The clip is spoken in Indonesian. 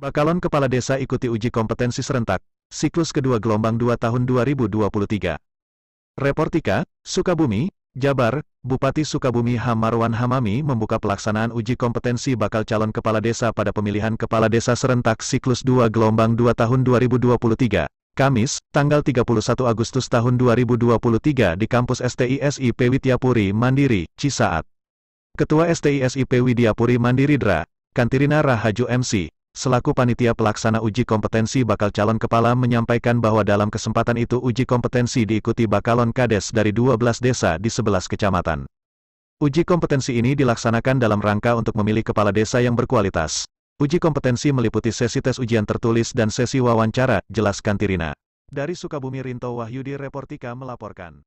Bakalon Kepala Desa ikuti uji kompetensi serentak, siklus kedua gelombang 2 tahun 2023. Reportika, Sukabumi, Jabar, Bupati Sukabumi Hamarwan Hamami membuka pelaksanaan uji kompetensi bakal calon kepala desa pada pemilihan kepala desa serentak siklus 2 gelombang 2 tahun 2023. Kamis, tanggal 31 Agustus tahun 2023 di kampus STISIP Widyapuri Mandiri, Cisaat. Ketua STISIP Widyapuri Mandiri Dra, Kantirina Rahaju MC, selaku panitia pelaksana uji kompetensi bakal calon kepala menyampaikan bahwa dalam kesempatan itu uji kompetensi diikuti bakalon kades dari 12 desa di 11 kecamatan. Uji kompetensi ini dilaksanakan dalam rangka untuk memilih kepala desa yang berkualitas. Uji kompetensi meliputi sesi tes ujian tertulis dan sesi wawancara, jelaskan Tirina. Dari Sukabumi Rinto Wahyudi Reportika melaporkan.